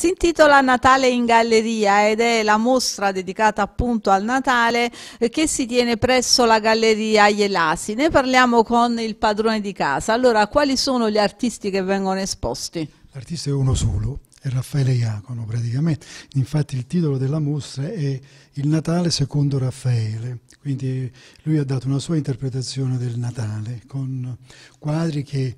Si intitola Natale in Galleria ed è la mostra dedicata appunto al Natale eh, che si tiene presso la Galleria Ielasi. Ne parliamo con il padrone di casa. Allora, quali sono gli artisti che vengono esposti? L'artista è uno solo, è Raffaele Iacono praticamente. Infatti il titolo della mostra è Il Natale secondo Raffaele, quindi lui ha dato una sua interpretazione del Natale con quadri che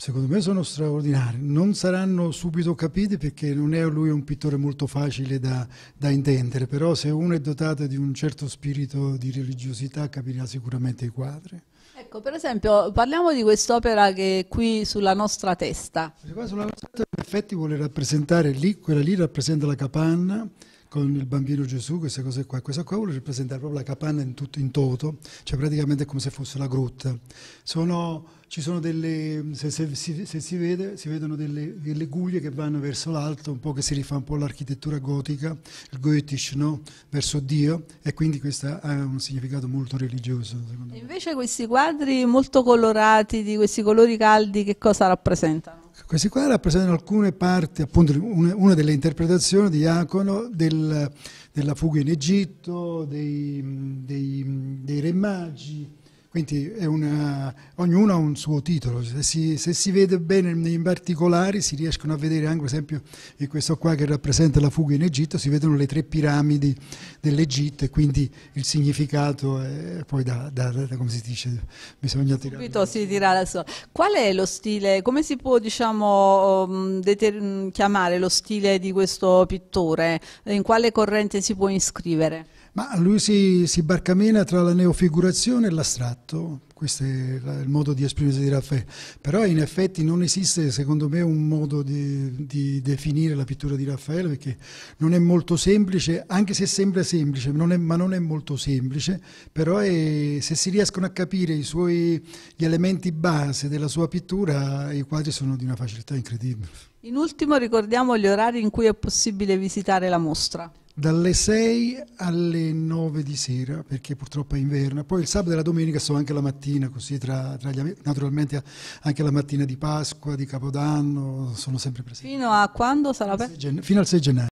secondo me sono straordinari. Non saranno subito capiti perché non è lui un pittore molto facile da, da, intendere, però se uno è dotato di un certo spirito di religiosità capirà sicuramente i quadri. Ecco, per esempio, parliamo di quest'opera che è qui sulla nostra testa. qua sulla nostra testa in effetti vuole rappresentare lì, quella lì rappresenta la capanna, con il bambino Gesù, queste cose qua. Questa qua vuole rappresentare proprio la capanna in, tutto, in toto, cioè praticamente come se fosse la grotta. Sono, ci sono delle, se, se, se, se si vede, si vedono delle, delle, guglie che vanno verso l'alto, un po' che si rifà un po' l'architettura gotica, il goetisch, no? verso Dio, e quindi questo ha un significato molto religioso. Secondo Invece questi quadri molto colorati, di questi colori caldi, che cosa rappresentano? Queste qua rappresentano alcune parti, appunto una delle interpretazioni di Iacono del, della fuga in Egitto, dei, dei, dei re magi, quindi una, ognuno ha un suo titolo, se si, se si, vede bene in particolari si riescono a vedere anche per esempio in questo qua che rappresenta la fuga in Egitto, si vedono le tre piramidi dell'Egitto e quindi il significato è poi da, da, da, da come si dice, bisogna tirare. Subito si tira la sua. Qual è lo stile, come si può diciamo um, chiamare lo stile di questo pittore? In quale corrente si può iscrivere? Ma lui si, si barcamena tra la neofigurazione e l'astratto, questo è il modo di esprimersi di Raffaele, però in effetti non esiste secondo me un modo di, di, definire la pittura di Raffaele perché non è molto semplice, anche se sembra semplice, non è, ma non è molto semplice, però è, se si riescono a capire suoi, gli elementi base della sua pittura i quadri sono di una facilità incredibile. In ultimo ricordiamo gli orari in cui è possibile visitare la mostra dalle 6 alle 9 di sera, perché purtroppo è inverno, poi il sabato e la domenica sono anche la mattina, così tra, tra gli, naturalmente anche la mattina di Pasqua, di Capodanno, sono sempre presenti. Fino a quando sarà aperto? Fino al 6 gennaio.